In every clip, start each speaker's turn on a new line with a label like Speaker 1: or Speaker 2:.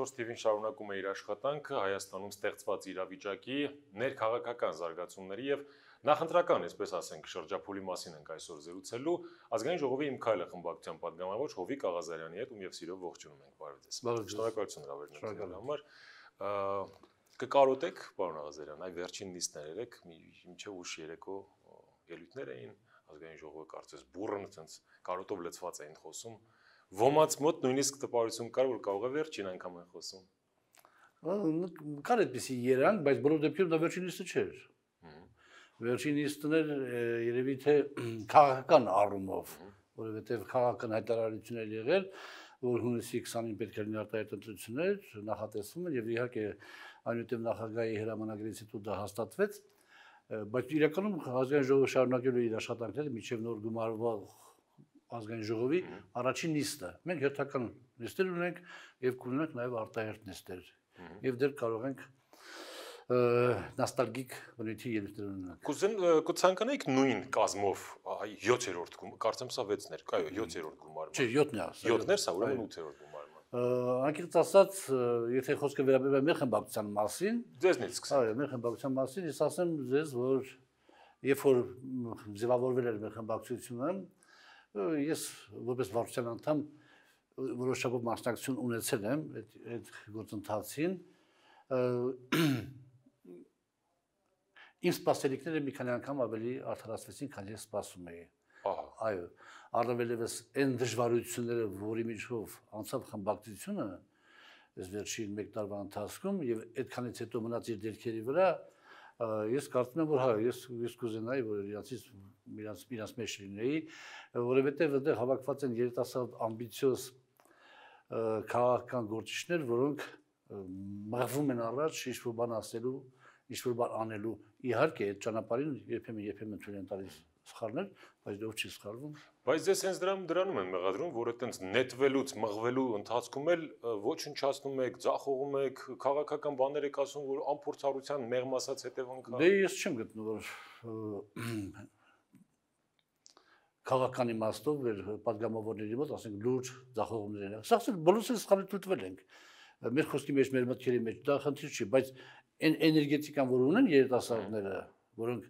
Speaker 1: այսօր Ստիվեն շարունակում է իր աշխատանքը Հայաստանում ստեղծված իրավիճակի, ներքաղաքական զարգացումների եւ նախընտրական, այսպես ասենք, շրջափուլի մասին ենք այսօր զրուցելու։ Ազգային ժողովի իմ քայլը խմբակցության падգամավոր Հովիկ Աղազարյանի հետ ում եւ սիրով ողջունում ենք բարև ձեզ։ Շնորհակալություն հավերժության համար։ Կկարոտեք, պարոն Աղազարյան, այ վերջին նիստներ եք, ինչեւ ուշ երեկո ելույթներ էին ազգային ժողովը կարծես բուրըն ցենց կարոտով լցված էին խոսում Ոմանց մոտ նույնիսկ տպարություն կար, որ կարող է վերջին անգամ են խոսում։
Speaker 2: Կար այդպիսի երանգ, բայց բոլոր դեպքերում դա վերջին լիստը չէր։ Վերջին լիստներ երևի թե քաղաքական առումով, որովհետև քաղաքական հայտարարություններ եղել, որ հունիսի 20-ին պետք է լինի արտահայտություններ, նախատեսվում են եւ իհարկե այնուտեւ նախագահի հրամանագրից հետո դա հաստատվեց բայց իրականում ազգային ժողովը շարունակելու իր աշխատանքները միջև նոր գումարվող ազգային ժողովի առաջին նիստը։ Մենք հերթական նիստեր ունենք եւ կունենանք նաեւ արտահերտ նիստեր։ Եվ դեռ կարող ենք նոստալգիկ բնույթի ելույթներ ունենանք։ Կուզեմ կցանկանայիք
Speaker 1: նույն կազմով 7-րդ գում, կարծեմ սա 6-ն էր, այո, 7-րդ գումարում։ Չէ, 7-ն է ասա։ 7-ն էր, սա ուրեմն 8-րդ գումարում։
Speaker 2: Անկեղծ ասած, եթե խոսքը վերաբերում է մեխենբակցության մասին, ձեզնից սկսեմ։ Այո, մեխենբակցության մասին, ես ասեմ ձեզ, որ երբ որ ձևավորվել էր մեխենբակցությունը, ես որպես վարչության անդամ որոշակով մասնակցություն ունեցել եմ այդ այդ գործընթացին իմ սպասելիքները մի քանի անգամ ավելի արդարացվեցին, քան ես սպասում էի։ Ահա։ Այո, առավելևս այն դժվարությունները, որի միջով անցավ խմբակցությունը, այս վերջին 1 տարվա ընթացքում եւ այդքանից հետո մնաց իր դերքերի վրա, ես կարծում եմ որ հա ես ես կուզենայի որ իրացից իրաց իրաց մեջ լինեի որովհետեւ այնտեղ հավաքված են երիտասարդ ամբիցիոզ քաղաքական գործիչներ որոնք մղվում են առաջ ինչ որ բան ասելու ինչ որ բան անելու իհարկե այդ ճանապարհին երբեմն երբեմն թույլ են տալիս սխալներ, բայց դու չի սխալվում։
Speaker 1: Բայց ես հենց դրան դրանում եմ մեղադրում, որ այտենց նետվելուց, մղվելու ընթացքում էլ ոչնչացնում եք, ձախողում եք, քաղաքական բաներ եք ասում, որ անփորձառության մեղմասած հետևանք կա։ Դե ես
Speaker 2: չեմ գտնում որ քաղաքանի մասով մեր падգամավորների մոտ ասենք լուրջ ձախողումներ են։ Սա ասել բոլորս էլ սխալի դուտվել ենք։ Մեր խոսքի մեջ, մեր մտքերի մեջ դա խնդիր չի, բայց այն էներգետիկան, որ ունեն երիտասարդները, որոնք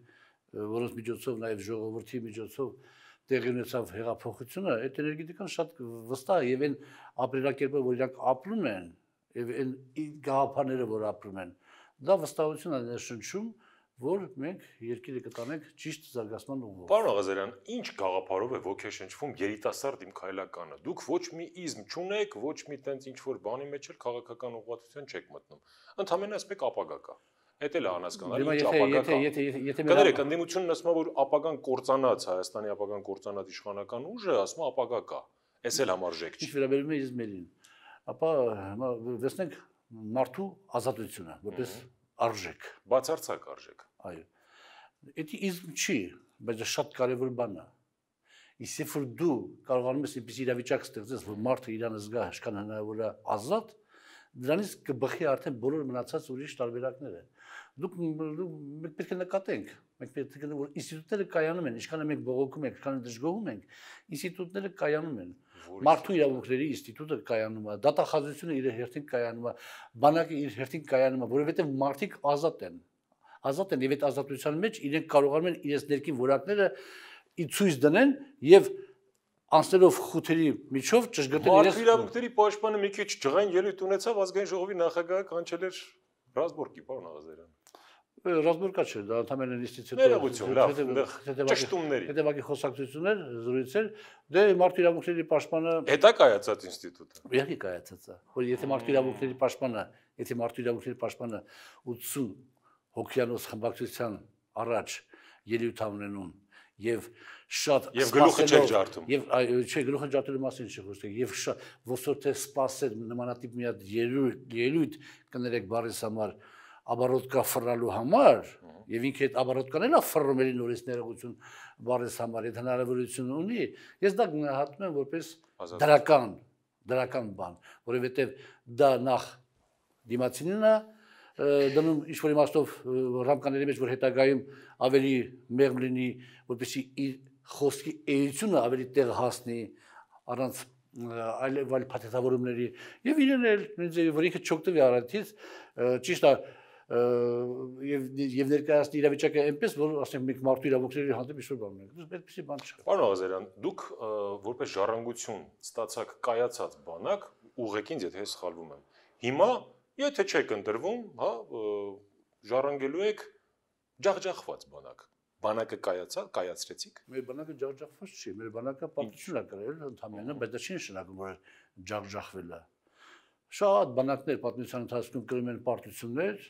Speaker 2: որոնց միջոցով նաև ժողովրդի միջոցով տեղի ունեցավ հեղափոխությունը, այդ էներգետիկան շատ վստահ եւ այն ապրելակերպը, որ իրանք ապրում են, եւ այն գաղափարները, որ ապրում են, դա վստահություն է ներշնչում, որ մենք երկիրը կտանենք ճիշտ
Speaker 1: զարգացման ուղով։ Պարոն Ղազարյան, ինչ գաղափարով է ոգեշնչվում երիտասարդ իմ քայլականը։ Դուք ոչ մի իզմ չունեք, ոչ մի տենց ինչ որ բանի մեջ էլ քաղաքական ուղղվածություն չեք մտնում։ Ընդհանրապես մեկ ապագա կա։ Էդ էլ անհասկանալի ճապակա։ Եթե եթե եթե եթե կներեք, ընդդիմությունն ասում է, որ ապագան կորցանած Հայաստանի ապագան կորցանած իշխանական ուժը, ասում է ապագա կա։ Էս էլ համարժեք
Speaker 2: չի։ Ինչ վերաբերում է իզմերին, ապա հիմա վերցնենք մարդու ազատությունը, որպես
Speaker 1: արժեք։ Բացարձակ արժեք։
Speaker 2: Այո։ Դա իզմ չի, բայց շատ կարևոր բան է։ Իսկ երբ որ դու կարողանում ես այնպես իրավիճակ ստեղծես, որ մարդը իրան զգա, հաշկան հնարավոր է ազատ, դրանից կբխի արդեն բոլոր մնացած ուրիշ տարբերակները։ Դուք մենք պետք է նկատենք, մենք պետք է որ ինստիտուտները կայանում են, ինչքան մենք բողոքում ենք, ինչքան դժգոհում ենք, ինստիտուտները կայանում են։ Մարդու իրավունքների ինստիտուտը կայանում է, դատախազությունը իր հերթին կայանում է, բանակը իր հերթին կայանում է, որովհետև մարդիկ ազատ են։ Ազատ են եւ այդ ազատության մեջ իրենք կարողանում են իրենց ներքին որակները ի ցույց դնեն եւ և անցնելով խութերի միջով ճշգրտել իրենց իրավունքների
Speaker 1: պաշտպանը մի քիչ ջղային ելույթ ունեցավ ազգային ժողովի նախագահը կանչել էր Ռազբորգի պարոն Աղազարյան Ռազբորգա չէ դա ընդամենը ինստիտուտը
Speaker 2: ճշտումների հետևակի խոսակցություններ զրույցեր դե մարդու իրավունքների պաշտպանը հետա
Speaker 1: կայացած ինստիտուտը իհարկե կայացած է որ եթե մարդու իրավունքների
Speaker 2: պաշտպանը եթե մարդու իրավունքների պաշտպանը 80 հոկյանոս խմբակցության առաջ ելույթ ունենում եւ շատ եւ գլուխը չեք ջարդում եւ չէ գլուխը ջարդելու մասին չի խոսքը եւ շատ ոսոր թե սпасել նմանատիպ մի հատ ելույթ ելույթ կներեք բարիս համար աբարոտկա ֆռալու համար եւ ինքը այդ աբարոտկան էլա ֆռում էլի նորից ներողություն բարիս համար այդ հնարավորություն ունի ես դա գնահատում եմ որպես դրական դրական բան որովհետեւ դա նախ դիմացինն է դնում ինչ որ իմաստով ռամկաների մեջ որ հետագայում ավելի մեղմ լինի, որպեսզի իր խոսքի էությունը ավելի տեղ հասնի առանց այլ այլ փաթեթավորումների եւ իրեն էլ որ ինքը չօգտվի առանցից ճիշտ է եւ եւ ներկայացնի իրավիճակը այնպես որ ասենք մեկ մարդու իրավունքների հանդեպ ինչ-որ բան ունենք։ Դուք այդպեսի բան
Speaker 1: չկա։ Պարոն Ղազարյան, դուք որպես ժառանգություն ստացաք կայացած բանակ ուղեկին, եթե սխալվում եմ։ Հիմա Եթե չեք ընտրվում, հա, ժառանգելու եք ջախջախված բանակ։ Բանակը կայացա, կայացրեցիք։
Speaker 2: Մեր բանակը ջախջախված չի, մեր բանակը պատմություն է գրել ընդհանրապես, բայց դա չի նշանակում, որ ջախջախվել է։ Շատ բանակներ պատմության ընթացքում կրում են պարտություններ,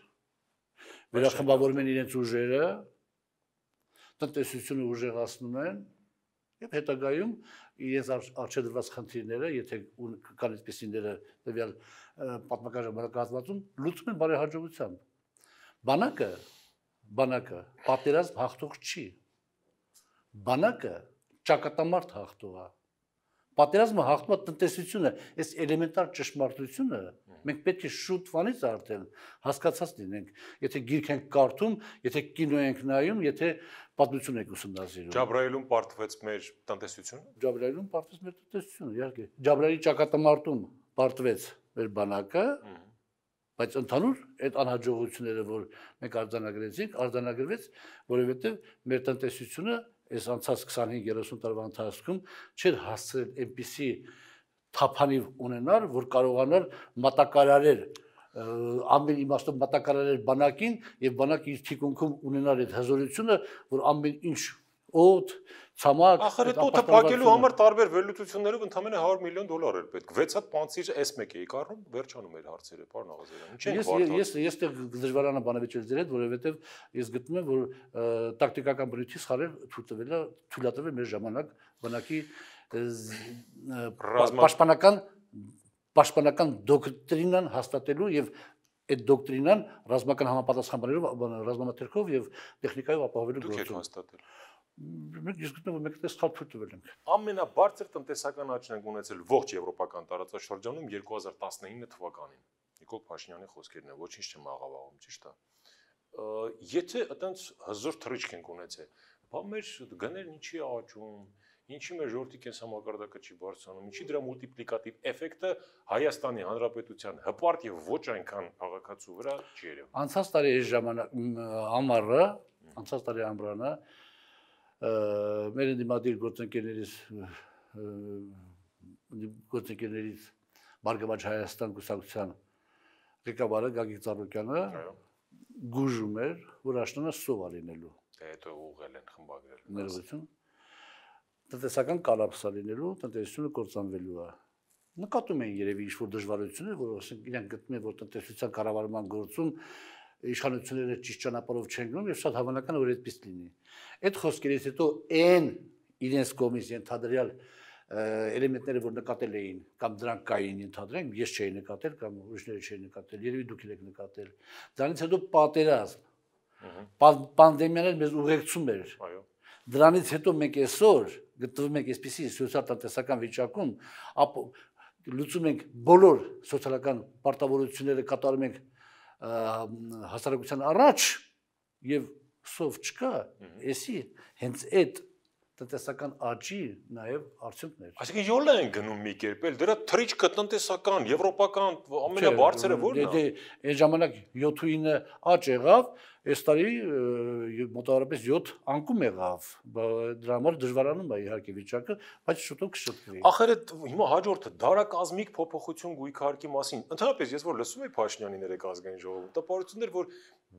Speaker 2: վերախմբավորում են իրենց ուժերը, տնտեսությունը ուժեղացնում են եւ հետագայում իրենց արժեդրված խնդիրները, եթե կան այդպեսիները տվյալ պատմական ժամանակահատվածում լուծում են բարեհաջողությամբ։ Բանակը բանակը պատերազմ հաղթող չի։ Բանակը ճակատամարտ հաղթող է։ Պատերազմը հաղթումը տնտեսությունը, այս էլեմենտար ճշմարտությունը մենք պետք է շուտ վանից արդեն հասկացած լինենք, եթե գիրք ենք կարդում, եթե կինո ենք նայում, եթե պատմություն ենք ուսումնասիրում։
Speaker 1: Ջաբրայելում պարտվեց մեր տնտեսությունը։ Ջաբրայելում
Speaker 2: պարտվեց մեր տնտեսությունը, իհարկե։ Ջաբրայելի ճակատամարտում պարտվեց մեր բանակը, բայց ընդհանուր այդ անհաջողությունները, որ մենք արձանագրեցինք, արձանագրվեց, որովհետև մեր տնտեսությունը այս անցած 25-30 տարվա ընթացքում չէր հասցրել այնպիսի թափանիվ ունենալ, որ կարողանար մատակարարել ամեն իմաստով մատակարարել բանակին եւ բանակը իր թիկունքում ունենալ այդ հզորությունը, որ ամեն ինչ օդ, ցամաք։ Ախր այդ օդը փակելու համար
Speaker 1: տարբեր վերլուծություններով ընդամենը 100 միլիոն դոլար էր պետք։ 6 հատ պանցիր S1 էի կառնում, վերջանում էր հարցերը, պարոն Աղազարյան։ Ինչ են վարդած։ Ես ես
Speaker 2: ես դժվարանա բանավիճել ձեր հետ, որովհետև ես գտնում եմ, որ տակտիկական բնույթի սխալը թույլտվել է, թույլատվել մեր ժամանակ բնակի պաշտպանական պաշտպանական դոկտրինան հաստատելու եւ այդ դոկտրինան ռազմական համապատասխաններով ռազմամթերքով եւ տեխնիկայով ապահովելու գործում։ Դուք եք հաստատել մենք ես գտնում եմ մեկ տես խափ թվել ենք։
Speaker 1: Ամենաբարձր տնտեսական աճն են ունեցել ողջ եվրոպական տարածաշրջանում 2019 թվականին։ Նիկոլ Փաշինյանի խոսքերն է, ոչինչ չեմ աղավաղում, ճիշտ է։ Եթե այտենց հզոր թրիչք ենք ունեցել, բա մեր գներն ինչի աճում, ինչի մեր ժողովրդի կենսամակարդակը չի բարձրանում, ինչի դրա մուլտիպլիկատիվ էֆեկտը Հայաստանի Հանրապետության հպարտ եւ ոչ այնքան աղաքացու վրա չի երևում։
Speaker 2: Անցած տարի այս ժամանակ ամառը, անցած տարի ամռանը մեր ընդդիմադիր գործընկերներից գործընկերներից Բարգավաճ Հայաստան կուսակցության ղեկավարը Գագիկ Ծառուկյանը գուժում էր, որ աշնանը սովա լինելու։
Speaker 1: Դե հետո ուղղել են խմբագրել։ Ներողություն։
Speaker 2: Տնտեսական կոլապսա լինելու, տնտեսությունը կործանվելու է։ Նկատում են երևի ինչ-որ դժվարություններ, որ ասենք իրենք գտնում են, որ տնտեսության կառավարման գործում իշխանությունները ճիշտ ճանապարհով չեն գնում եւ շատ հավանական որ այդպես լինի։ Այդ խոսքերից հետո այն իրենց կողմից ընդհանրյալ էլեմենտները որ նկատել էին կամ դրանք կային ընդհանրենք ես չէի նկատել կամ ուրիշները չէին նկատել երևի դուք եք նկատել դրանից հետո պատերազմ պանդեմիան մեզ ուղեկցում էր այո դրանից հետո մենք այսօր գտնվում ենք այսպիսի սոցիալ-տնտեսական վիճակում ապ լուծում ենք բոլոր սոցիալական պարտավորությունները կատարում ենք հասարակության առաջ եւ սով չկա, էսի հենց այդ տնտեսական աճի նաև արդյունքներ։ Այսինքն
Speaker 1: յոլը են գնում մի կերպ էլ դրա թրիչկը տնտեսական, եվրոպական ամենաբարձրը ո՞րն դե, է։
Speaker 2: Դե այն ժամանակ 7-9 աճ եղավ, Այս տարի մոտավորապես 7 անկում եղավ, դրա համար դժվարանում է իհարկե վիճակը, բայց շուտով կշտկվի։
Speaker 1: Ախր այդ հիմա հաջորդը դարակազմիկ փոփոխություն գույքարկի մասին։ Ընդհանրապես ես որ լսում եմ Փաշինյանի ներեք ազգային ժողովում, տպավորություններ որ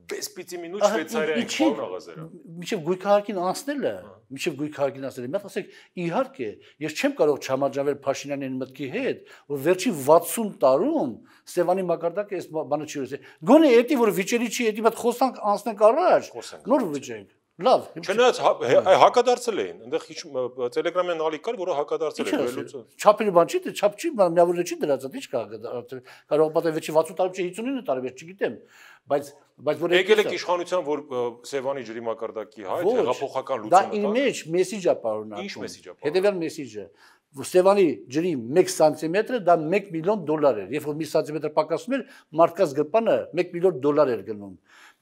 Speaker 1: բեսպիտի մինուտ Շվեյցարիայի կողմնաղազերը։
Speaker 2: Միջև գույքարկին անցնելը, միջև գույքարկին անցնելը, մի հատ ասեք, իհարկե, ես չեմ կարող չհամաձայնվել Փաշինյանի մտքի հետ, որ վերջի 60 տարում Սևանի մակարդակը այս բանը չի ուսել։ Գոնե էտի որ վիճելի չի, էտի մոտ խոսանք անցնենք առաջ, նոր վճենք։
Speaker 1: Լավ։ Չնայած հա, հակադարձել էին, այնտեղ քիչ Telegram-յան ալիք կար, որը հակադարձել էր վերլուծը։
Speaker 2: Չափերի բան չի, դե չափ չի, միավորը չի դրած, դիչ կա հակադարձել։ Կարող պատահի վերջի 60 տարի չէ 59 տարի վերջ, չգիտեմ, բայց
Speaker 1: բայց որ եկել եք իշխանության հա, որ Սևանի ջրի մակարդակի հայ հեղափոխական լուծումը դա իր մեջ
Speaker 2: մեսիջա պարունակում։ Ինչ մեսիջա։ Հետևյալ մեսիջը Ստեվանի ջրի 1 սանտիմետրը դա 1 միլիոն դոլար էր։ Երբ որ մի սանտիմետր պակասում էր, մարդկաց գրպանը 1 միլիոն դոլար էր գնում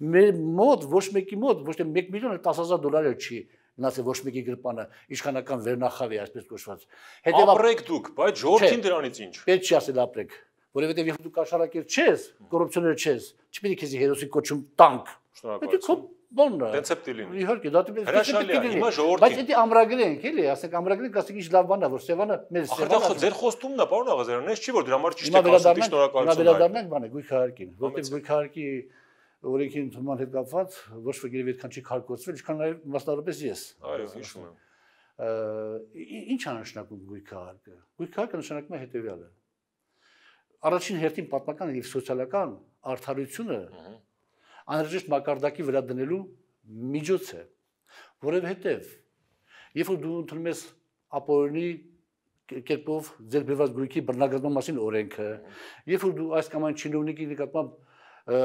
Speaker 2: մեր մոտ ոչ մեկի մոտ ոչ թե 1 միլիոն, այլ 10000 դոլարը չի գնացել ոչ մեկի գրպանը, իշխանական վերնախավի այսպես կոչված։ Հետևաբար ապրեք դուք, բայց ժողովրդին դրանից ինչ։ Պետք չի ասել ապրեք, որովհետև եթե դու կաշառակեր չես, կոռուպցիոներ չես, չպետք է քեզի հերոսի կոչում տանկ։ Շնորհակալություն բոննա։ Դենց է դիլին։ Իհարկե, դա
Speaker 1: դեպի դիլին։ Հիմա ժողովրդին։ Բայց եթե
Speaker 2: ամրագրենք, էլի, ասենք ամրագրենք, ասենք ինչ լավ բան է, որ Սևանը մեր Սևանը։ Ահա ձեր
Speaker 1: խոստումն է, պարոն Աղազարյան, ես չի որ դրա համար ճիշտ եք ասում, շնորհակալություն։ Հիմա վերադառնանք
Speaker 2: բանը գույքահարկին, որտեղ գույքահարկի օրենքի ընդհանուր հետ կապված ոչ ոք երևի այդքան չի քարկործվել, ինչքան նաև մասնավորապես ես։ Այո, հիշում եմ։ Ինչ է նշանակում գույքարկը։ Գույքարկը նշանակում է հետևյալը։ Առաջին հերթին պատմական եւ սոցիալական արդարությունը անհրաժեշտ մակարդակի վրա դնելու միջոց է, որովհետեւ երբ որ դու ընդունում ես ապօրինի կերպով ձեր բերված գույքի բռնագրման մասին օրենքը, երբ որ դու այս կամ այն չինովնիկի նկատմամբ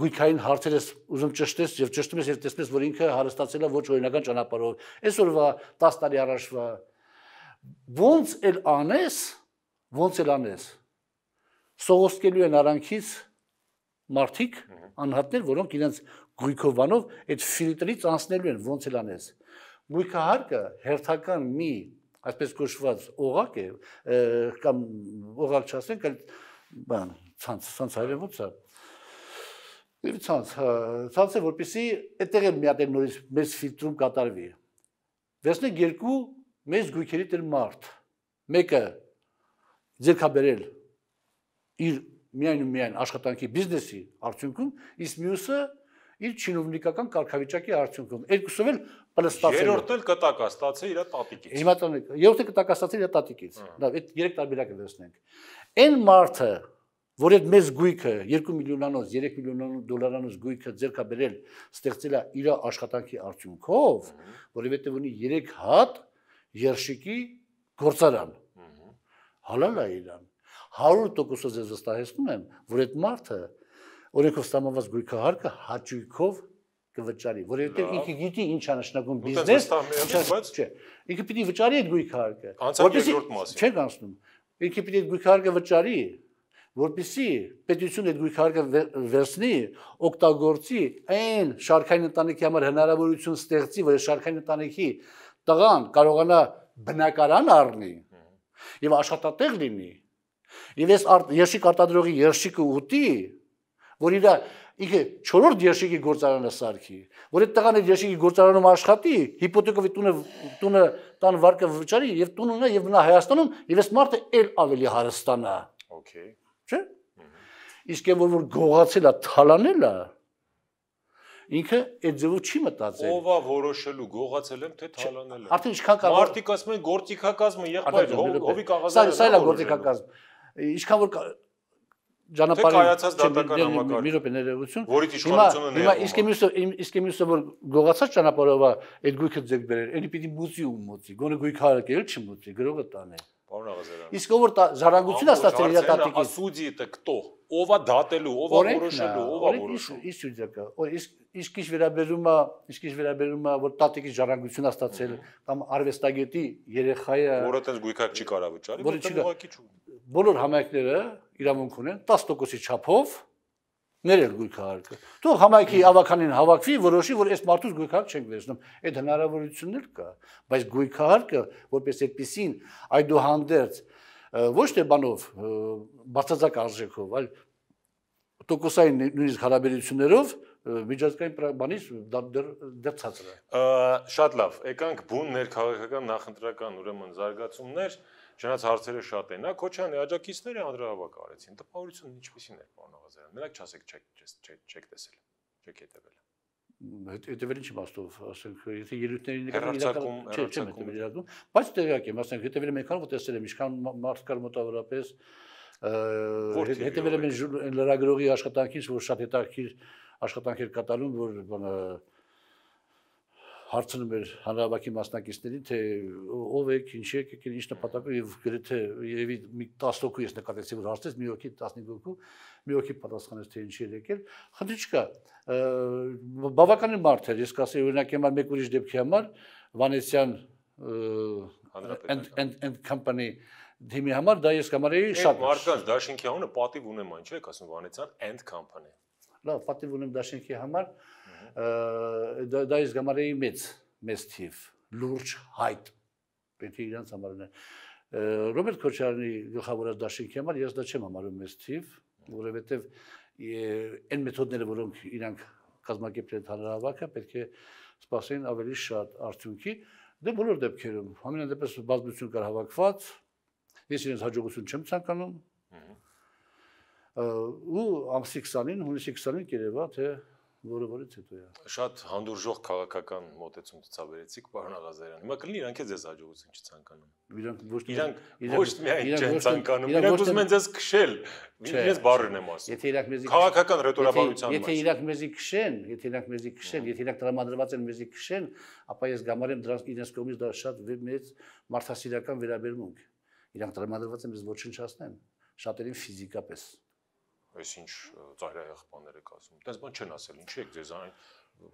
Speaker 2: գույքային հարցեր ես ուզում ճշտես եւ ճշտում ես եւ տեսնես որ ինքը հարստացել է ոչ օրինական ճանապարհով այսօրվա 10 տարի առաջվա ոնց էլ անես ոնց էլ անես սողոսկելու են արանքից մարդիկ անհատներ որոնք իրենց գույքովանով այդ ֆիլտրից անցնելու են ոնց էլ անես գույքահարկը հերթական մի այսպես կոչված օղակ է կամ օղակ չասենք այլ բան ցանց ցանց հայերեն ոնց է Եվ ցած, հա, ցածը որպեսի այդտեղ էլ միապել նորից մեզ ֆիլտրում կատարվի։ Վերցնեք երկու մեծ գույքերի տեր մարդ։ Մեկը ձերքաբերել իր միայն ու միայն աշխատանքի բիզնեսի արդյունքում, իսկ մյուսը իր չինովնիկական կարգավիճակի արդյունքում։ Երկուսով էլ պլստացել։ Երրորդն
Speaker 1: էլ կտակա ստացել իր տատիկից։
Speaker 2: Հիմա տանեք, երրորդը կտակա ստացել իր տատիկից։ Դա այդ երեք տարբերակը վերցնենք։ Այն մարդը, որ այդ մեծ գույքը 2 միլիոնանոց, 3 միլիոնանոց դոլարանոց գույքը ձերքա բերել, ստեղծելա իր աշխատանքի արդյունքով, որովհետև ունի 3 հատ երշիկի գործարան։ Հալալ է իրան։ 100%-ով ես վստահեցնում եմ, որ այդ մարդը օրենքով ստամոված գույքահարկը հաճույքով կվճարի, որովհետև ինքը գիտի ինչ է նշանակում բիզնես, ինչ բայց չէ։ Ինքը պիտի վճարի այդ գույքահարկը։ Որտեղ երկրորդ մասը։ Չեք անցնում։ Ինքը պիտի այդ գույքահարկը վճարի, որբիսի պետությունը այդ գույքարկը վերցնի, օգտագործի այն շարքային ընտանիքի համար հնարավորություն ստեղծի, որ շարքային ընտանիքի տղան կարողանա բնակարան առնի եւ աշխատատեղ լինի։ Եվ ես երշիկ արտադրողի երշիկը ուտի, որ իրա ինքը 4-րդ երշիկի գործարանը սարքի, որ այդ տղան այդ երշիկի գործարանում աշխատի, հիպոթեքով տունը տունը տան վարկը վճարի եւ տուն ունա եւ նա Հայաստանում եւ այս մարդը ել ավելի հարստանա։ Okay չէ՞։ Իսկ այն որ գողացելա, թալանելա, ինքը այդ ձևով չի մտածել։ Ո՞վ
Speaker 1: է որոշելու գողացել եմ թե թալանել եմ։ Արդեն ինչքան կարող Մարդիկ ասում են գործիքակազմը, եղբայր, ովի կաղազարը։ Սա սա է
Speaker 2: գործիքակազմ։ Ինչքան որ ճանապարհը կայացած դատական համակարգ։ Մի րոպե ներողություն։ Որից իշխանությունը ներողում։ Հիմա իսկ մյուսը իսկ մյուսը որ գողացած ճանապարհով է այդ գույքը ձեր բերել, ելի պիտի մուծի ու մուծի։ Գոնե գույքը հարակել չի մուծի, գրողը տանել։
Speaker 1: Պարոն Աղազարյան։
Speaker 2: Իսկ ով որ ժառանգությունը ստացել իր տատիկից։
Speaker 1: Ասուդիը կտո, ովա դատելու, ովա որոշելու, ովա
Speaker 2: որոշում։ Իսկ սուդիակը, իսկ իսկ ինչ վերաբերում է, իսկ ինչ վերաբերում է որ տատիկից ժառանգությունը ստացել կամ արվեստագետի երեխայը, որը տենց
Speaker 1: գույքակ չի կարա վճարի, որը ուղակի
Speaker 2: չի։ Բոլոր համայնքները իրավունք ունեն 10%-ի չափով ներել գույքահարկը։ Թող համայնքի ավականին հավաքվի, որոշի, որ այս մարդուց գույքահարկ չենք վերցնում։ Այդ հնարավորությունն էլ կա, բայց գույքահարկը որպես այդպեսին այդուհանդերձ ոչ թե բանով բացածակ արժեքով, այլ տոկոսային նույնիսկ հարաբերություններով միջազգային բանից դա դեռ դեռ ցածր
Speaker 1: է։ Շատ լավ, եկանք բուն ներքաղաքական նախընտրական ուրեմն զարգացումներ, Չնայած հարցերը շատ են, հա Քոչյանի աջակիցները անդրահավաք արեցին։ Տպավորությունն ինչպեսին էր պարոն Աղազարյան։ Նրանք չասեք չեք չեք տեսել, չեք հետևել
Speaker 2: հետևել ինչ իմաստով, ասենք, եթե ելույթների նկատմամբ չէ, չեմ հետևել իրականում, բայց տեղյակ եմ, ասենք, հետևել եմ այնքան, որ տեսել եմ, ինչքան մարդ կար մոտավորապես հետևել եմ լրագրողի աշխատանքից, որ շատ հետաքրքիր աշխատանքեր կատարում, որ բանը հարցնում էր հանրահավաքի մասնակիցներին, թե ով եք, ինչ եք, եկել ինչ նպատակով եւ գրեթե երևի մի 10 հոգու ես նկատեցի որ հարցրեց, մի հոգի 15 հոգու, մի հոգի պատասխանեց թե ինչի եկել։ Խնդրի չկա։ Բավականին մարդ էր, ես կասեի օրինակ համար մեկ ուրիշ դեպքի համար Վանեցյան and and and company դիմի համար դա ես կամարեի շատ։
Speaker 1: Մարդկանց դաշինքի անունը պատիվ ունեմ այն, չէ՞, ասում Վանեցյան and company։
Speaker 2: Լավ, պատիվ ունեմ դաշինքի համար, դա իսկ համարեի մեծ մեծ թիվ լուրջ հայտ պետք է իրանց համարեն Ռոբերտ Քոչարյանի գլխավորած դաշինքի համար ես դա չեմ համարում մեծ թիվ որովհետև այն մեթոդները որոնք իրանք կազմակերպել են հանրահավաքը պետք է սպասեն ավելի շատ արդյունքի դե բոլոր դեպքերում համենայնդեպս բազմություն կար հավաքված ես իրենց հաջողություն չեմ ցանկանում ու ամսի 20-ին հունիսի 20-ին կերևա թե որը որից հետո է։
Speaker 1: Շատ հանդուրժող քաղաքական մոտեցում ցուցաբերեցիք, պարոն Աղազարյան։ Հիմա կլինի իրանք է ձեզ հաջողություն չցանկանում։
Speaker 2: Իրանք ոչ իրանք ոչ միայն չեն ցանկանում, իրանք ուզում են
Speaker 1: ձեզ քշել։ Ես բառերն եմ ասում։ Եթե իրանք մեզի քաղաքական ռետորաբանության մեջ։ Եթե իրանք
Speaker 2: մեզի քշեն, եթե իրանք մեզի քշեն, եթե իրանք տրամադրված են մեզի քշեն, ապա ես գամարեմ դրանց իրենց կողմից դա շատ մեծ մարդասիրական վերաբերմունք։ Իրանք տրամադրված են մեզ ոչնչացնեն, շատերին ֆիզիկապես։
Speaker 1: Այս ինչ ծայրահեղ բաներ եք ասում։ Տես բան չեն ասել, ինչի եք ձեզ այն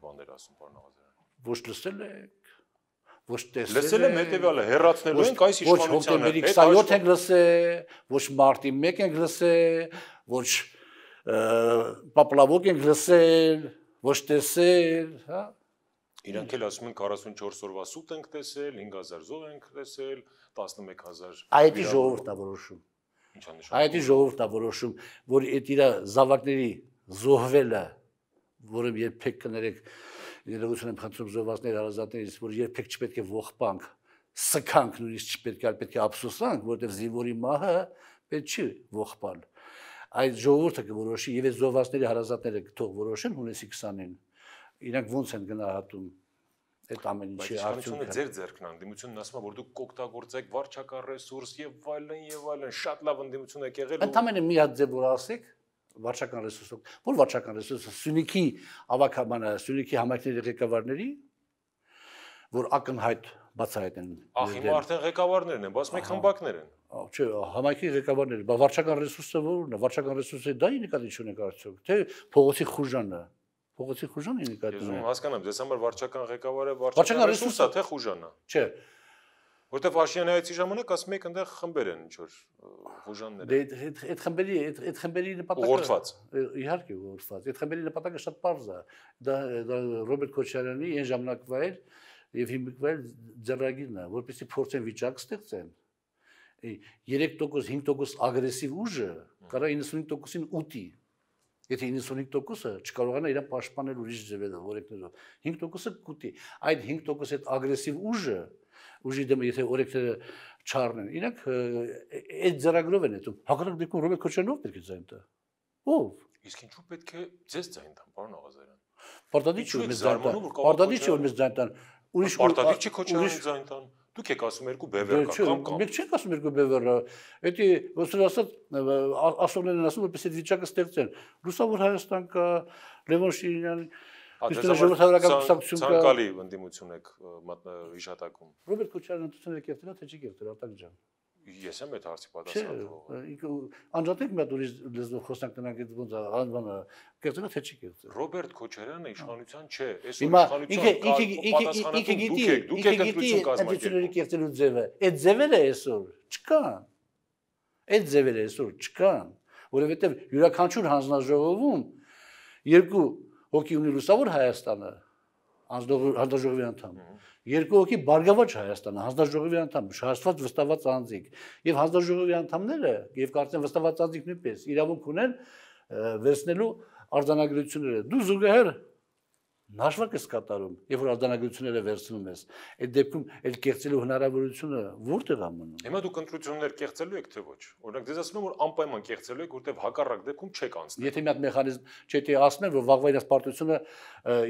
Speaker 1: բաներ ասում, պարոն Աղազարյան։
Speaker 2: Ոչ լսել եք, ոչ տեսել։ Լսել եմ հետեւյալը, հերացնելու ենք այս իշխանությանը։ Ոչ հոկտեմբերի 27 ենք լսել, ոչ մարտի 1 ենք լսել, ոչ պապլավոկ ենք լսել, ոչ տեսել,
Speaker 1: հա։ Իրանք էլ ասում են 44 օրվա սուտ ենք տեսել, 5000 զոհ ենք տեսել, 11000 Այդ ժողովուրդն
Speaker 2: է որոշում։ Ինչանշան։ Այդ ժողովուրդն է որոշում, որ այդ իր զավակների զոհվելը, որը երբեք կներեք ներողություն եմ խնդրում զոհվածներ հարազատներից, որ երբեք չպետք է ողբանք, սկանք նույնիսկ չպետք է, այլ պետք է ափսոսանք, որովհետև զինվորի մահը պետք չի ողբան։ Այդ ժողովուրդը կորոշի եւ այդ զոհվածների հարազատները կթող որոշեն հունիսի 20-ին։ Իրանք ո՞նց են գնահատում այդ ամեն ինչի արդյունքը։ Բայց ձեր
Speaker 1: ձեռքն անդիմությունն ասում է, որ դուք կօգտագործեք վարչական ռեսուրս եւ այլն եւ այլն, շատ լավ անդիմություն եք եղել։ Ընդամենը մի
Speaker 2: հատ ձեւ որ ասեք, վարչական ռեսուրսով, որ վարչական ռեսուրսը Սյունիքի ավակաբանը, Սյունիքի համայնքների ղեկավարների, որ ակնհայտ բացահայտ են։ Ահա հիմա
Speaker 1: արդեն ղեկավարներն են, բայց մեկ խմբակներ են չէ,
Speaker 2: համայնքի ղեկավարները, բա վարչական ռեսուրսը ո՞րն է, վարչական ռեսուրսը դա ի նկատի ունի կարծիք, թե փողոցի խուժանը փողոցի խուժանը նկատում եմ։
Speaker 1: Հասկանամ, դες համար վարչական ղեկավարը վարչական ռեսուրսա թե խուժանա։ Չէ։ Որտեվ Աշյանյայցի ժամանակ ասում եք այնտեղ խմբեր են ինչ որ խուժաններ։ Դե այդ այդ խմբերի այդ այդ խմբերի նպատակը ուղղված։
Speaker 2: Իհարկե ուղղված։ Այդ խմբերի նպատակը շատ པարզ է։ Դա դա Ռոբերտ Քոչարյանի այն ժամանակվա էր եւ հիմիկվա ձեռագիրն է, որպեսզի փորձեն վիճակ ստեղծեն 3% 5% ագրեսիվ ուժը կարա 95%-ին ուտի Եթե 95%-ը չկարողանա իրեն պաշտպանել ուրիշ ձևերով, օրենքներով, 5%-ը կուտի։ Այդ 5%-ը այդ ագրեսիվ ուժը, ուժի դեմ եթե օրենքները չառնեն, իրենք այդ ծրագրով են հետո։ Հակառակ դեպքում Ռոբերտ Քոչանով պետք է ձայն տա։ Ով։
Speaker 1: Իսկ ինչու պետք է ձեզ ձայն տան, պարոն Աղազարյան։ Պարտադիր չէ մեզ ձայն տան։ Պարտադիր չէ մեզ
Speaker 2: ձայն տան։ Ուրիշ պարտադիր չէ Քոչանին
Speaker 1: ձայն տան։ Դուք եք ասում երկու բևեռ դե կա, կամ կամ։
Speaker 2: Մենք չենք ասում երկու բևեռը։ Էդի ոնց որ ասած ասողներն ասում որպես այդ վիճակը ստեղծեն։ Լուսավոր Հայաստան կա, Լևոն Շիրինյանը դե Ժողովրդական կուսակցություն ցանկալի
Speaker 1: ընդդիմություն եք հիշատակում։ Ռոբերտ Քոչարյանը ընդունել եք եւ դրա թե չի գերտել, արտակ ջան ես եմ այդ հարցի
Speaker 2: պատասխանը։ Չէ, անջատեք մի հատ ուրիշ լեզվով խոսանք նրանք այդ ոնց անվանը կերտելա թե չի կերտել։
Speaker 1: Ռոբերտ Քոչարյանը իշխանության չէ, այս իշխանության ինքը ինքը ինքը գիտի, ինքը գիտի ընդդիմությունների
Speaker 2: կերտելու ձևը։ Այդ ձևերը այսօր չկան։ Այդ ձևերը այսօր չկան, որովհետև յուրաքանչյուր հանձնաժողովում երկու հոգի ունի լուսավոր Հայաստանը հանձնաժողովի անդամ։ Երկու հոգի բարգավաճ Հայաստանը հանձնաժողովի անդամ, շահաստված վստահված անձիկ։ Եվ հանձնաժողովի անդամները եւ կարծեմ վստահված անձիկ նույնպես իրավունք ունեն վերցնելու արձանագրությունները։ Դու զուգահեռ նաշվակ ես կատարում, երբ որ արտանագրությունները վերցնում ես, այդ դեպքում այդ կեղծելու հնարավորությունը որտեղ է մնում։
Speaker 1: Հիմա դուք ընտրություններ կեղծելու եք թե ոչ։ Օրինակ դες ասում որ անպայման կեղծելու եք, որտեղ հակառակ դեպքում չեք անցնի։
Speaker 2: Եթե մի հատ մեխանիզմ, չէ թե ասեմ, որ վաղվա իրաց պարտությունը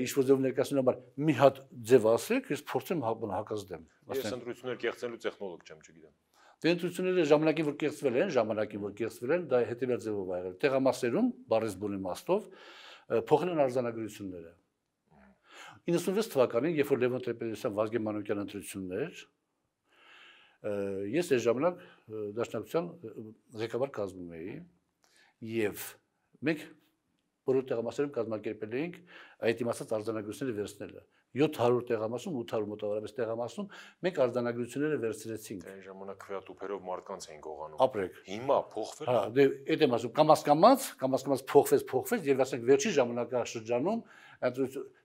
Speaker 2: ինչ որ ձև ներկայացնելու համար մի հատ ձև ասեք, ես փորձեմ հա, հակազդեմ։ Ես
Speaker 1: ընտրություններ կեղծելու տեխնոլոգ չեմ, չգիտեմ։
Speaker 2: Տենտությունները դե ժամանակին որ կերծվել են, ժամանակին որ կերծվել են, դա հետևյալ ձևով ա եղել։ Տեղամասերում, բարեսբունի մաստով փոխել են արձանագրությունները։ 96 թվականին, երբ որ Լևոն Տրեփեդյանը Վազգեն Մանուկյանը ընտրությունն էր, ես այս ժամանակ Դաշնակցության ղեկավար կազմում էի եւ մենք որը տեղամասերում կազմակերպել էինք այդ իմաստած արձանագրությունները վերցնելը 700 տեղամասում 800 մոտավորապես տեղամասում մենք արձանագրությունները վերցրեցինք դե, այն ժամանակ քրեատուփերով մարդկանց էին գողանում
Speaker 1: ապրեք հիմա փոխվել հա
Speaker 2: դե այդ եմ ասում կամաս կամաց կամաս կամաց փոխվեց փոխվեց եւ ասենք վերջի ժամանակաշրջանում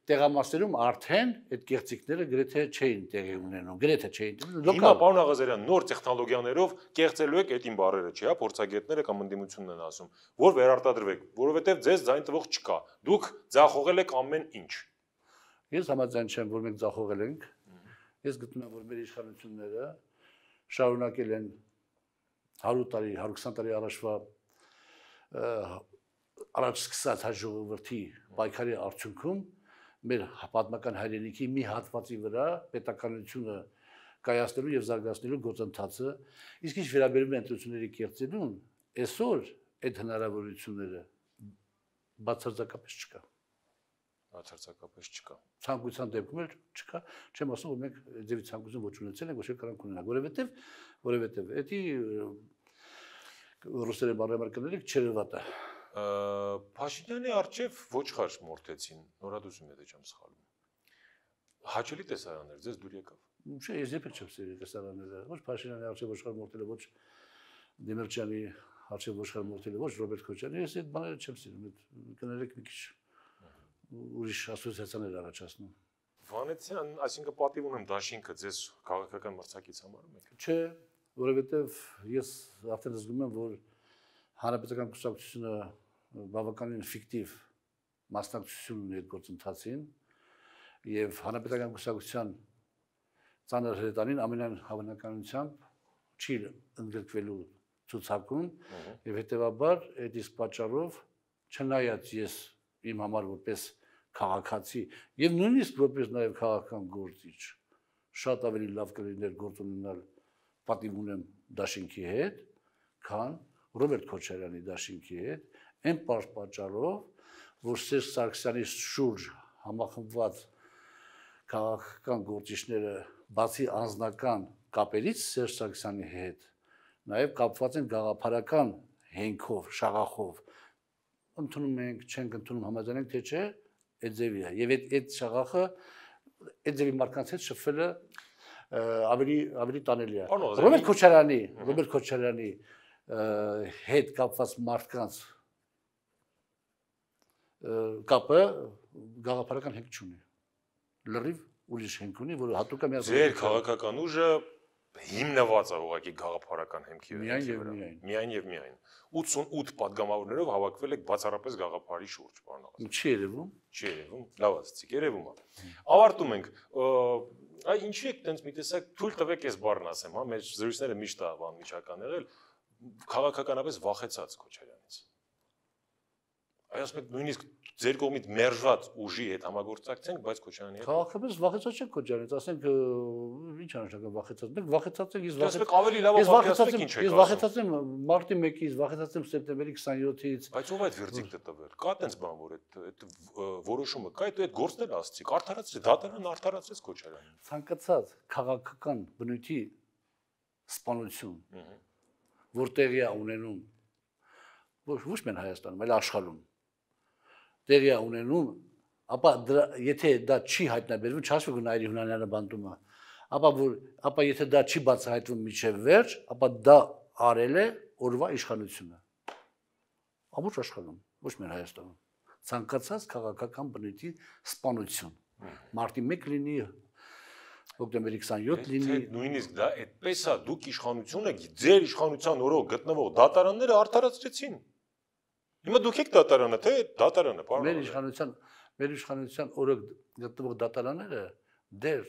Speaker 2: տեղամասերում արդեն այդ կեղծիկները գրեթե
Speaker 1: չէին տեղի ունենում, գրեթե չէին լոկալ։ Հիմա պարոն Աղազարյան, նոր տեխնոլոգիաներով կեղծելու եք այդ իմ բառերը, չէ՞, հա, փորձագետները կամ ընդդիմությունն են ասում, որ վերարտադրվեք, որովհետև ձեզ ձայն տվող չկա։ Դուք ձախողել եք ամեն ինչ։
Speaker 2: Ես համաձայն չեմ, որ մենք ձախողել ենք։
Speaker 1: Ես գտնում եմ, որ մեր իշխանությունները
Speaker 2: շարունակել են 100 տարի, 120 տարի առաջվա առաջ սկսած հաջողորդի պայքարի արդյունքում մեր պատմական հայրենիքի մի հատվածի վրա պետականությունը կայացնելու եւ զարգացնելու գործընթացը իսկ ինչ վերաբերում է ընտրությունների կերտելուն այսօր այդ հնարավորությունները բացարձակապես
Speaker 1: չկա բացարձակապես չկա
Speaker 2: ցանկության դեպքում էլ չկա չեմ ասում որ մենք ձեւի ցանկություն ոչ ունեցել ենք ոչ էլ կարող ունենանք որովհետեւ որովհետեւ դա ռուսերեն բարեմարկաները չերևատա
Speaker 1: Փաշինյանի արչև ոչխար մորթեցին, նորադուսում եթե չեմ սխալվում։ Հաճելի տեսարաններ ձեզ դուր եկավ։
Speaker 2: Չէ, ես երբեք չեմ սիրել տեսարանները։ Ոչ Փաշինյանի արչև ոչխար մորթելը, ոչ Դեմիրճյանի արչև ոչխար մորթելը, ոչ Ռոբերտ Քոչյանի, ես այդ բաները չեմ սիրում, այդ կներեք մի քիչ ուրիշ ասոցիացիաներ առաջացնում։
Speaker 1: Վանեցյան, այսինքն պատիվ ունեմ դաշինքը ձեզ քաղաքական մրցակից համարում եք։
Speaker 2: Չէ, որովհետև ես արդեն զգում եմ, որ հանրապետական կուսակցությունը բավականին ֆիկտիվ մասնակցություն ունի այդ գործընթացին եւ հանրապետական կուսակցության ցաներ հրետանին ամենայն հավանականությամբ չի ընդգրկվելու ցուցակում եւ հետեւաբար այդ իսկ պատճառով չնայած ես իմ համար որպես քաղաքացի եւ նույնիսկ որպես նաեւ քաղաքական գործիչ շատ ավելի լավ կլիներ գործունենալ պատիվ ունեմ Դաշինքի հետ, քան Ռոբերտ Քոչարյանի Դաշինքի հետ այն պատճառով, որ Սերժ Սարգսյանի շուրջ համախմբված քաղաքական գործիչները բացի անձնական կապերից Սերժ Սարգսյանի հետ, նաև կապված են գաղափարական հենքով, շաղախով։ Ընդունում ենք, չենք ընդունում, համաձայն ենք, թե չէ, այդ ձևի է։ Եվ այդ այդ շաղախը այդ ձևի մարդկանց հետ շփվելը ավելի ավելի տանելի է։ Ռոբերտ Քոչարյանի, Ռոբերտ Քոչարյանի հետ կապված մարդկանց կապը գաղափարական հենք չունի։ Լրիվ ուրիշ հենք ունի, որը հատուկ է միասին։ Ձեր քաղաքական
Speaker 1: ուժը հիմնված է ուղղակի գաղափարական հեմքի վրա։ Միայն եւ միայն։ Միայն եւ միայն։ 88 падգամավորներով հավաքվել եք բացառապես գաղափարի շուրջ, պարոն Աղազ։ Ինչի երևում։ Չի երևում։ Լավ ասացիք, երևում է։ Ավարտում ենք։ Այ ինչի եք տենց մի տեսակ թույլ տվեք այս բառն ասեմ, հա, մեր զրույցները միշտ է անմիջական եղել։ Քաղաքականապես վախեցած Քոչարյանից։ Այս ասում եք նույնիսկ ձեր կողմից մերժված ուժի հետ համագործակցենք, բայց Քոչարյանի հետ։
Speaker 2: Քաղաքապես վախեցած չեք Քոչարյանից, ասենք ի՞նչ անշական վախեցած։ Մենք վախեցած ենք, իսկ վախեցած ավելի լավ ապացուցեք ինչ եք։ Ես վախեցած եմ մարտի 1-ից, վախեցած եմ սեպտեմբերի 27-ից։
Speaker 1: Բայց ով այդ վերդիկտը տվել։ Կա տենց բան, որ այդ այդ որոշումը կա, այդ այդ գործն էլ ասցիկ, արդարացրեց, դատարան արդարացրեց Քոչարյանին։
Speaker 2: Ցանկացած քաղաքական բնույթի սպանություն, որ տեղի է ունենում ոչ ոչ միայն Հայաստանում, այլ աշխարհում տեղի է ունենում, ապա դրա, եթե դա չի հայտնաբերվում, չհաշվի գնա Այրի Հունանյանը բանտումը, ապա որ ապա եթե դա չի բացահայտվում միջև վերջ, ապա դա արել է օրվա իշխանությունը։ Ամբողջ աշխարհում, ոչ միայն Հայաստանում։ Ցանկացած քաղաքական բնույթի սպանություն։ Մարտի 1 լինի,
Speaker 1: հոկտեմբերի 27 լինի։ Նույնիսկ դա այդպես է, դուք իշխանությունը, ձեր իշխանության օրոք գտնվող դատարանները արդարացրեցին։ Հիմա դուք եք դատարանը, թե դատարանը, պարոն։ Մեր
Speaker 2: իշխանության մեր իշխանության օրը գտնվող դատարանները դեր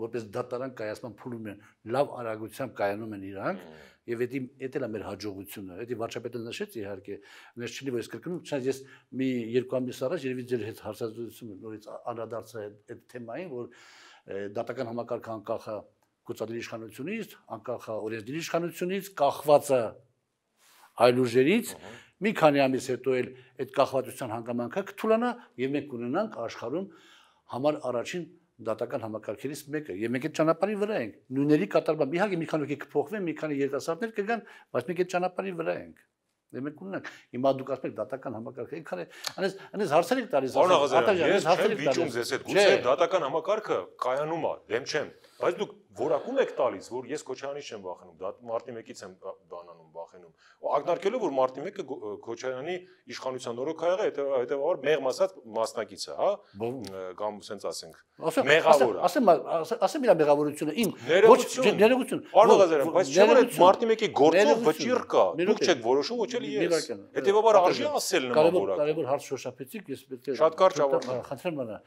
Speaker 2: որպես դատարան կայացման փուլում են լավ արագությամբ կայանում են իրանք եւ դա դա է մեր հաջողությունը դա վարչապետը նշեց իհարկե ես չնի որ ես կրկնում չնայած ես մի երկու ամիս առաջ երևի ձեր հետ հարցազրույցում նորից անդրադարձա այդ թեմային որ դատական համակարգը անկախ է գործադիր իշխանությունից անկախ է օրենսդիր իշխանությունից կախված է այլ ուժերից uh -huh Մի քանի ամիս հետո էլ այդ կախվածության հանգամանքը կթուլանա եւ մենք կունենանք աշխարհում համար առաջին դատական համակարգերից մեկը եւ մենք այդ ճանապարհի վրա ենք նույների կատարման իհարկե մի քանի օքի կփոխվեն մի քանի երիտասարդներ կգան բայց մենք այդ ճանապարհի վրա ենք դե մենք ունենք հիմա դուք ասում եք դատական համակարգը այնքան է անես անես հարցեր եք տալիս ասում եք ես հարցեր եք տալիս ես այդ գուցե
Speaker 1: դատական համակարգը կայանում է դեմ չեմ բայց դուք որակում եք տալիս, որ ես Քոչարյանից չեմ վախենում, դա մարտի 1-ից եմ բանանում վախենում։ Ակնարկելով որ մարտի 1-ը Քոչարյանի իշխանության օրոք ա եղել, հետեւաբար մեղմ ասած մասնակից է, հա, կամ ասենց ասենք, մեղավոր է։ Ասեմ,
Speaker 2: ասեմ իր մեղավորությունը իմ ոչ ներողություն։ դե- Պարոն Ղազարյան, բայց չէ՞ որ այդ մարտի 1-ի գործով
Speaker 1: վճիռ կա։ Դուք չեք որոշում, ոչ էլ ես։ Հետեւաբար արժի ասել նման որակ։
Speaker 2: Կարևոր հարց շոշափեցիք, ես պետք է Շատ կարճ ավարտեմ։ Խնդրեմ մնա։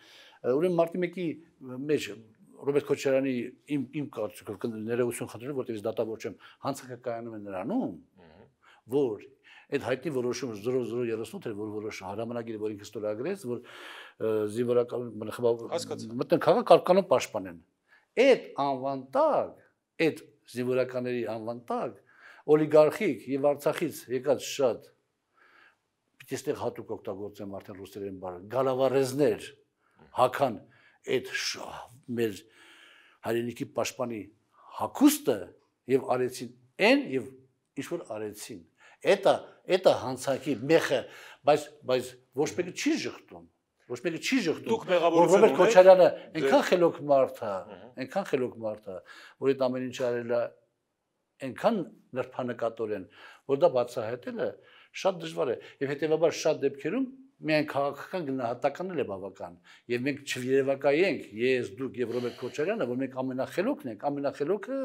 Speaker 2: Ուրեմն մարտի 1-ի մեջ Ռոբերտ Քոչարյանի իմ իմ կարծիքով ներեւություն խնդրել, որտեղ ես դատավոր չեմ, հանցակայանում է նրանում, որ այդ հայտի որոշումը 0038 էր, որ որոշ հրամանագիրը, որ ինքը ստորագրեց, որ զինվորական մտնեն քաղաք կարկանով պաշտպանեն։ Այդ անվանտակ, այդ զինվորականների անվանտակ օլիգարխիկ եւ Արցախից եկած շատ պիտի այստեղ հատուկ օգտագործեմ արդեն ռուսերեն բառը, գալավարեզներ հական այդ մեր հայրենիքի պաշտպանի հակոստը եւ արեցին այն եւ ինչ որ արեցին։ Էտա, էտա հանցակի մեխը, բայց բայց ոչ մեկը չի շղթում ոչ մեկը չի շղթում։ Դուք մեղավորություն ունեք։ Ռոբերտ Քոչարյանը այնքան խելոք մարդ է, այնքան խելոք մարդ է, որ այդ ամեն ինչ արել է այնքան նրբանակատորեն, որ դա բացահայտելը շատ դժվար է։ Եվ հետեւաբար շատ դեպքերում միայն քաղաքական գնահատականն է բավական եւ մենք չերևակայենք ես դուք եւ Ռոբերտ Քոչարյանը որ մենք ամենախելոքն ենք ամենախելոքը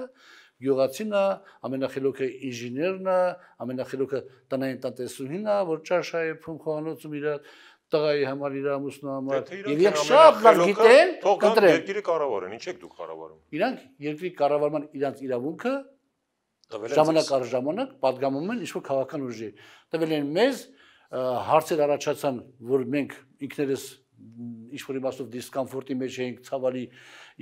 Speaker 2: գյուղացին է ամենախելոքը ինժեներն է ամենախելոքը տնային տնտեսուհին է որ ճաշայը փոխանոցում իր տղայի համար իր ամուսնու համար եւ իք շատ լավ գիտեն կտրեն երկրի
Speaker 1: կառավարեն ինչ եք դուք կառավարում
Speaker 2: իրանք երկրի կառավարման իրանք իրավունքը ժամանակ առ ժամանակ падգամում են ինչ որ քաղաքական ուժի տվել են մեզ հարցեր առաջացան, որ մենք ինքներս ինչ որ իմաստով դիսկոմֆորտի մեջ էինք ցավալի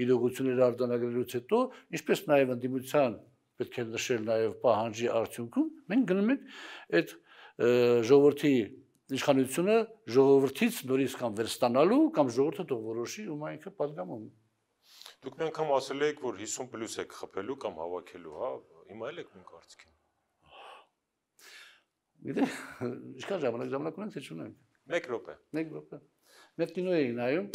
Speaker 2: իրողություններ արտանագրելուց հետո, ինչպես նաև ընդդիմության պետք է նշել նաև պահանջի արդյունքում, մենք գնում ենք այդ ժողովրդի իշխանությունը ժողովրդից նորից կամ վերստանալու կամ ժողովուրդը թող որոշի ու մայքը պատգամում։
Speaker 1: Դուք մի անգամ ասել եք, որ 50 պլյուս եք խփելու կամ հավաքելու, հա, հիմա էլ եք մենք արծքին։
Speaker 2: Գիտե՞ք, ինչքան ժամանակ ժամանակ ունենք, թե չունենք։ 1 րոպե։ 1 րոպե։ Մեր կինո էին նայում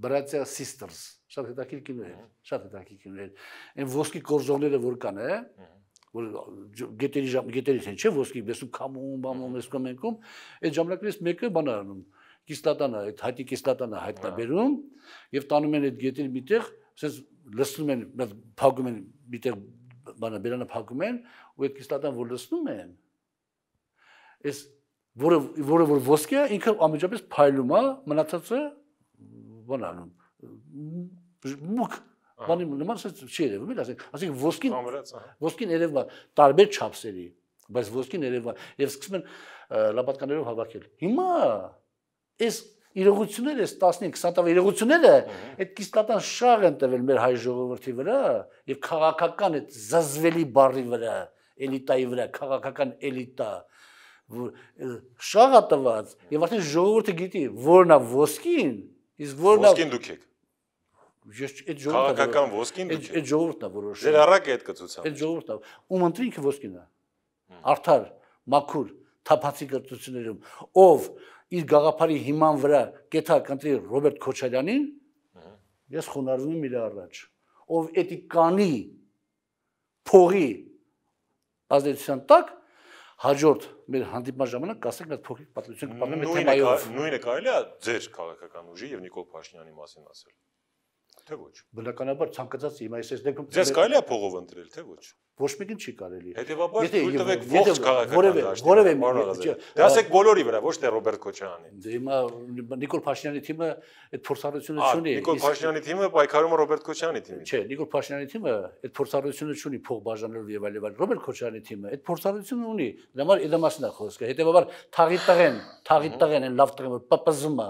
Speaker 2: Bratia Sisters, շատ հետաքրքիր կինո էր, շատ հետաքրքիր կինո էր։ Այն ոսկի կորզոնները որ կան, է, որ գետերի ժամ գետերից են, չէ՞, ոսկի բեսում կամում, բամում, եսկում ենքում, այդ ժամանակներից մեկը բան անում, կիստատանը, այդ հայտի կիստատանը հայտնաբերում եւ տանում են այդ գետին միտեղ, ասես լսնում են, փակում են միտեղ բանը բերանը փակում են ու այդ կիստատան որ լսնում են, Այս որը որը որ ոսկե է, ինքը ամիջապես փայլում է, մնացածը բանանում։ Մուկ բանի նման չէ երևում, ասենք, ասենք ոսկին ոսկին երևա տարբեր չափսերի, բայց ոսկին երևա եւ սկսում են լապատկաներով հավաքել։ Հիմա այս իրողությունները, այս 15-20 տավ իրողությունները այդ կիսկատան շաղ են տվել մեր հայ ժողովրդի վրա եւ քաղաքական այդ զզվելի բարի վրա, էլիտայի վրա, քաղաքական էլիտա որ շաղը տված եւ արդեն ժողովուրդը գիտի որնա ոսկին իսկ որնա ոսկին դուք եք ես այդ ժողովուրդը քաղաքական ոսկին դուք եք այդ ժողովուրդն է որոշում ձեր առակը այդ կծուցավ այդ ժողովուրդն է ում ընտրինքը ոսկին է արդար մաքուր թափածի կրծություններում ով իր գաղափարի հիման վրա կեթակ ընտրի ռոբերտ քոչարյանին ես խոնարհվում եմ իր առաջ ով էտիկանի փողի ազդեցության տակ հաջորդ մեր հանդիպման ժամանակ կասենք մենք փոքր պատմություն կպատմենք թեմայով։ Նույնը
Speaker 1: կարելի է ձեր քաղաքական ուժի եւ Նիկոլ Փաշինյանի մասին ասել թե ոչ։
Speaker 2: Բնականաբար ցանկացած հիմա ես այս դեպքում Ձեզ կարելի է
Speaker 1: փողով ընտրել, թե ոչ։ Ոչ մեկին չի կարելի։ Հետևաբար թույլ տվեք ողջ քաղաքական դաշտը։ Որևէ որևէ դասեք դե բոլորի վրա, ոչ թե Ռոբերտ Քոչարյանին։ Դե հիմա
Speaker 2: Նիկոլ Փաշինյանի թիմը այդ փորձառությունը չունի։ Նիկոլ Փաշինյանի թիմը
Speaker 1: պայքարում է Ռոբերտ Քոչարյանի
Speaker 2: թիմին։ Չէ, Նիկոլ Փաշինյանի թիմը այդ փորձառությունը չունի փող բաժանելու եւ այլն։ Ռոբերտ Քոչարյանի թիմը այդ փորձառությունը ունի։ Դրա համար դա մասն է խոսքը։ Հետևաբար թաղի տղեն, թաղի տղեն են լավ տղեն, որ պպզում է։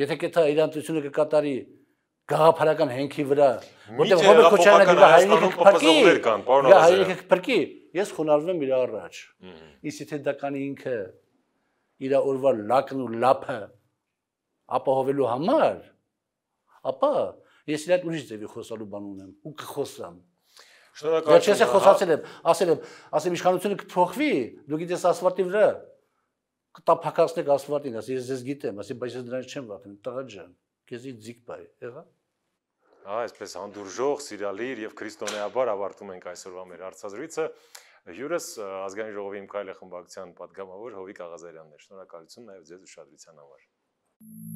Speaker 2: Եթե կեթա իրանտությունը կկատարի գաղափարական հենքի վրա, որտեղ Ռոբերտ Քոչարյանը գա հայրենիք փրկի, գա հայրենիք փրկի, ես խոնարհվում եմ իր առաջ։ Իսկ եթե դա կանի ինքը իր օրվա լակն ու լափը ապահովելու համար, ապա ես իրար ուրիշ ձևի խոսալու բան ունեմ ու կխոսամ։
Speaker 1: Շնորհակալություն։ Ես չես խոսացել
Speaker 2: եմ, ասել եմ, ասեմ իշխանությունը կփոխվի, դու գիտես ասֆալտի վրա կտափակացնեք ասֆալտին, ասի ես ես գիտեմ, ասի բայց ես դրանից չեմ վախենում, տղա ջան, քեզի ձիգ բայ, եղա։
Speaker 1: Հա, այսպես հանդուրժող, սիրալիր եւ քրիստոնեաբար ավարտում ենք այսօրվա մեր հարցազրույցը։ Հյուրս ազգային ժողովի Իմ քայլը խմբակցության падգամավոր Հովիկ Աղազարյանն է։ Շնորհակալություն նաեւ ձեզ ուշադրության համար։ Thank you